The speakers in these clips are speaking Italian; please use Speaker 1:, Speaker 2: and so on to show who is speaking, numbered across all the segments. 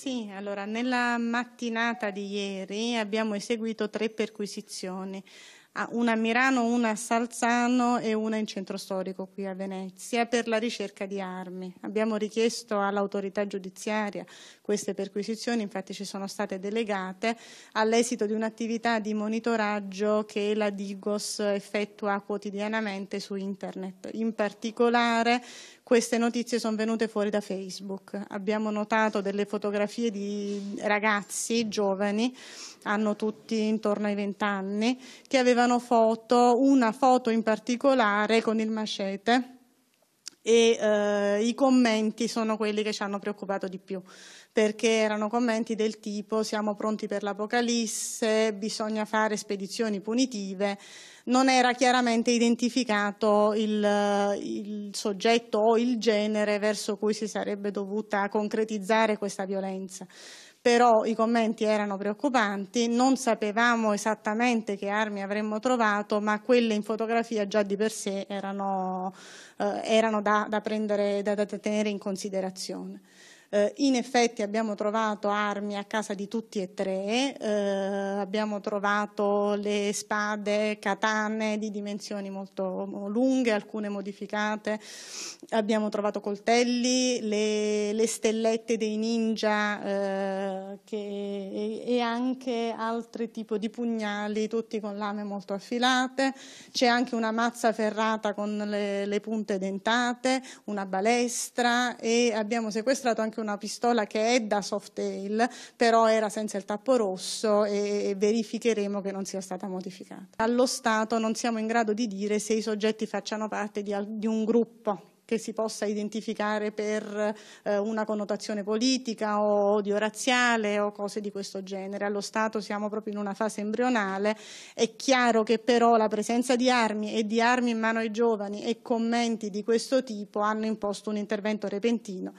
Speaker 1: Sì, allora nella mattinata di ieri abbiamo eseguito tre perquisizioni, una a Milano, una a Salzano e una in centro storico qui a Venezia per la ricerca di armi. Abbiamo richiesto all'autorità giudiziaria queste perquisizioni, infatti ci sono state delegate all'esito di un'attività di monitoraggio che la Digos effettua quotidianamente su internet, in particolare queste notizie sono venute fuori da Facebook. Abbiamo notato delle fotografie di ragazzi giovani, hanno tutti intorno ai 20 anni, che avevano foto, una foto in particolare con il macete e eh, i commenti sono quelli che ci hanno preoccupato di più perché erano commenti del tipo siamo pronti per l'Apocalisse, bisogna fare spedizioni punitive, non era chiaramente identificato il, il soggetto o il genere verso cui si sarebbe dovuta concretizzare questa violenza però i commenti erano preoccupanti, non sapevamo esattamente che armi avremmo trovato, ma quelle in fotografia già di per sé erano, eh, erano da, da, prendere, da, da tenere in considerazione. Eh, in effetti abbiamo trovato armi a casa di tutti e tre, eh, abbiamo trovato le spade, katane di dimensioni molto lunghe, alcune modificate, abbiamo trovato coltelli, le, le stellette dei ninja eh, che, e, e anche altri tipi di pugnali, tutti con lame molto affilate, c'è anche una mazza ferrata con le, le punte dentate, una balestra e abbiamo sequestrato anche anche una pistola che è da soft tail, però era senza il tappo rosso e verificheremo che non sia stata modificata. Allo Stato non siamo in grado di dire se i soggetti facciano parte di, di un gruppo che si possa identificare per eh, una connotazione politica o odio razziale o cose di questo genere. Allo Stato siamo proprio in una fase embrionale, è chiaro che però la presenza di armi e di armi in mano ai giovani e commenti di questo tipo hanno imposto un intervento repentino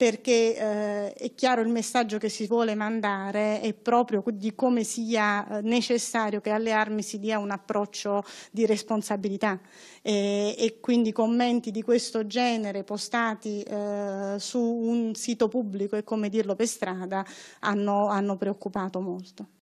Speaker 1: perché eh, è chiaro il messaggio che si vuole mandare è proprio di come sia eh, necessario che alle armi si dia un approccio di responsabilità e, e quindi commenti di questo genere postati eh, su un sito pubblico e come dirlo per strada hanno, hanno preoccupato molto.